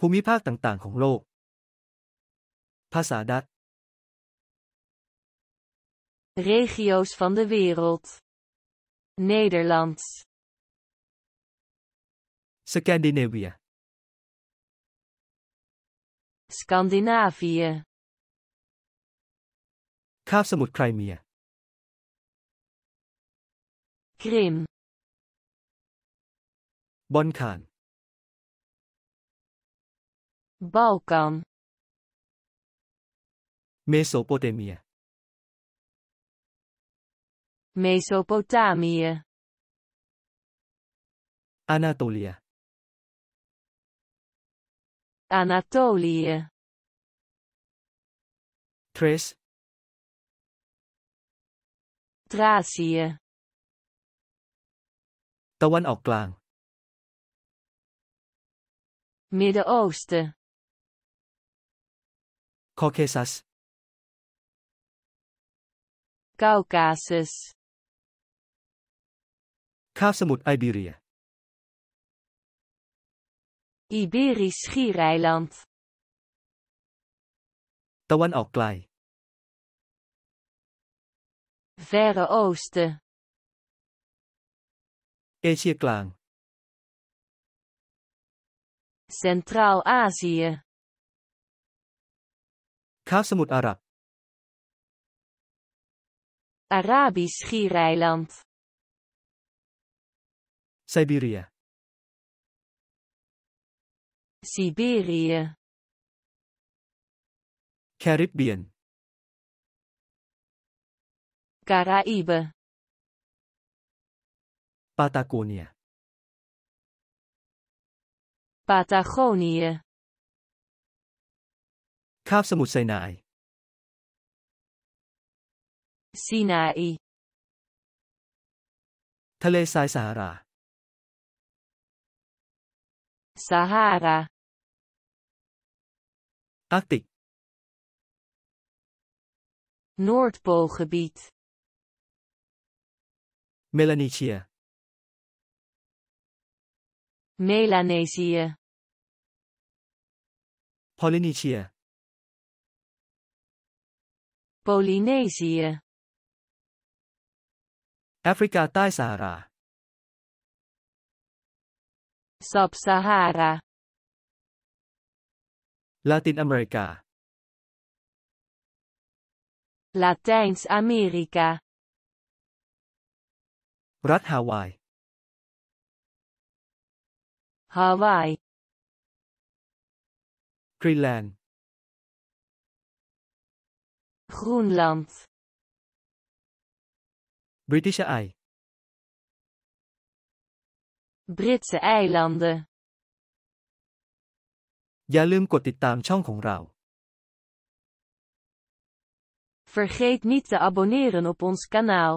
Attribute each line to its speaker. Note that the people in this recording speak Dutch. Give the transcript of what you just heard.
Speaker 1: ภูมิภาคต่างๆ ของโลก ภาษาดัต regio's van de wereld Nederlands สแกนดิเนเวีย Scandinavië คาบสมุทรไครเมีย Krim บอนคาน Balkan Mesopotamië Mesopotamië Anatolië Anatolië Thrace Thracië ตะวันออกกลาง Midden-Oosten Kaukasus, Caucasus Caucasus Iberia, Iberisch Schiereiland ตะวันออกไกล Verre Oosten เอเชียกลาง Centraal-Azië คาบสมุทรอาหรับ Arabisch Schiereiland Siberia. Siberië Caribbean Caraïbe Patagonia Patagonië คาบสมุทรไซนายซีนาอีทะเลทรายซาฮาราซาฮาราอาร์กติก นอร์ทโพลกบิตเมลานีเชีย เมลานีเซีย พอลินีเชีย Polynesië. Afrika Taisara. Sub-Sahara. Latin America. Latins America, Rat Hawaii. Hawaii. Greenland. Groenland. Britse ei. Britse eilanden. อย่าลืมกดติดตามช่องของเรา Vergeet niet te abonneren op ons kanaal.